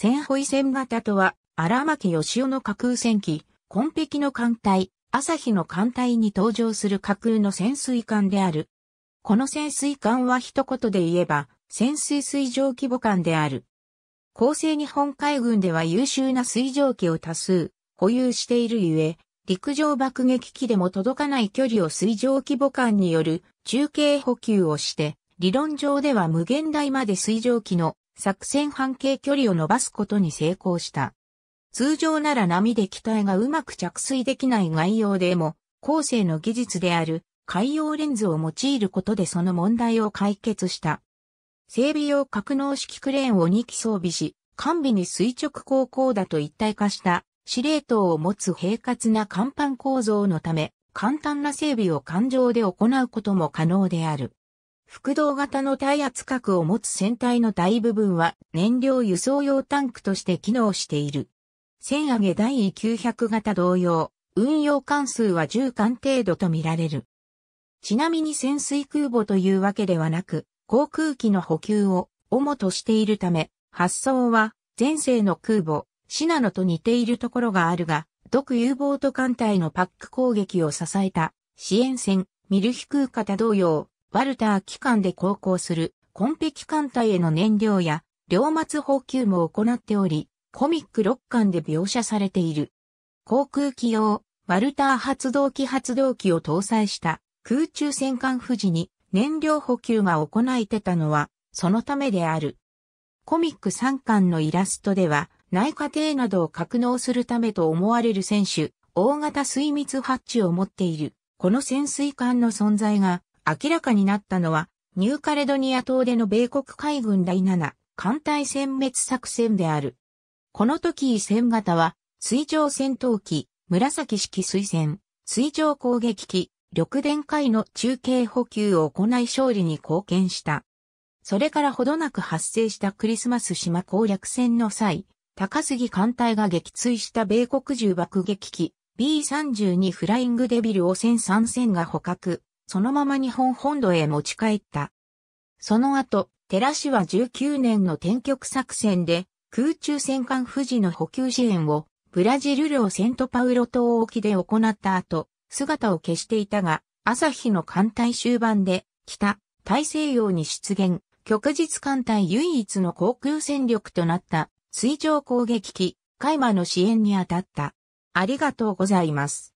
千ホイ戦型とは、荒牧義雄の架空戦機、紺碧の艦隊、朝日の艦隊に登場する架空の潜水艦である。この潜水艦は一言で言えば、潜水水上規模艦である。厚生日本海軍では優秀な水上機を多数保有しているゆえ、陸上爆撃機でも届かない距離を水上規模艦による中継補給をして、理論上では無限大まで水上機の作戦半径距離を伸ばすことに成功した。通常なら波で機体がうまく着水できない外洋でも、後世の技術である海洋レンズを用いることでその問題を解決した。整備用格納式クレーンを2機装備し、完備に垂直高校だと一体化した司令塔を持つ平滑な甲板構造のため、簡単な整備を環状で行うことも可能である。副動型の耐圧核を持つ船体の大部分は燃料輸送用タンクとして機能している。船上げ第900型同様、運用艦数は10艦程度とみられる。ちなみに潜水空母というわけではなく、航空機の補給を主としているため、発想は前世の空母、シナノと似ているところがあるが、独有ボート艦隊のパック攻撃を支えた支援船、ミルヒ空型同様、ワルター機関で航行するコンペ機関隊への燃料や両末補給も行っており、コミック6巻で描写されている。航空機用、ワルター発動機発動機を搭載した空中戦艦富士に燃料補給が行えてたのは、そのためである。コミック3巻のイラストでは、内科艇などを格納するためと思われる選手、大型水密ハッチを持っている、この潜水艦の存在が、明らかになったのは、ニューカレドニア島での米国海軍第7艦隊殲滅作戦である。この時伊船型は、水上戦闘機、紫式水船、水上攻撃機、緑電海の中継補給を行い勝利に貢献した。それからほどなく発生したクリスマス島攻略戦の際、高杉艦隊が撃墜した米国銃爆撃機 B32 フライングデビルを戦3戦が捕獲。そのまま日本本土へ持ち帰った。その後、寺氏は19年の転局作戦で、空中戦艦富士の補給支援を、ブラジル領セントパウロ島沖で行った後、姿を消していたが、朝日の艦隊終盤で、北、大西洋に出現、旭日艦隊唯一の航空戦力となった水上攻撃機、海馬の支援に当たった。ありがとうございます。